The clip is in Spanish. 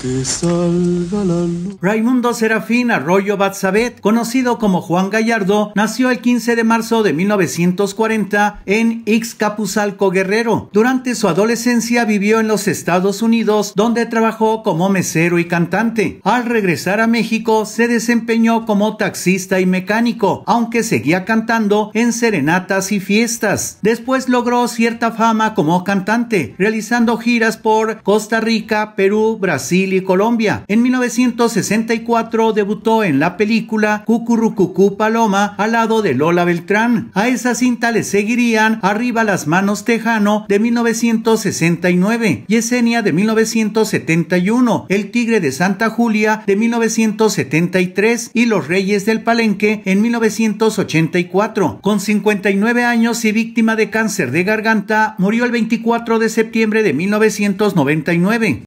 que Raimundo Serafín Arroyo Batzabet, conocido como Juan Gallardo, nació el 15 de marzo de 1940 en Ixcapuzalco Guerrero. Durante su adolescencia vivió en los Estados Unidos, donde trabajó como mesero y cantante. Al regresar a México, se desempeñó como taxista y mecánico, aunque seguía cantando en serenatas y fiestas. Después logró cierta fama como cantante, realizando giras por Costa Rica, Perú, Brasil, Brasil y Colombia. En 1964 debutó en la película Cucurucucú Paloma al lado de Lola Beltrán. A esa cinta le seguirían Arriba las manos Tejano de 1969, Yesenia de 1971, El Tigre de Santa Julia de 1973 y Los Reyes del Palenque en 1984. Con 59 años y víctima de cáncer de garganta, murió el 24 de septiembre de 1999.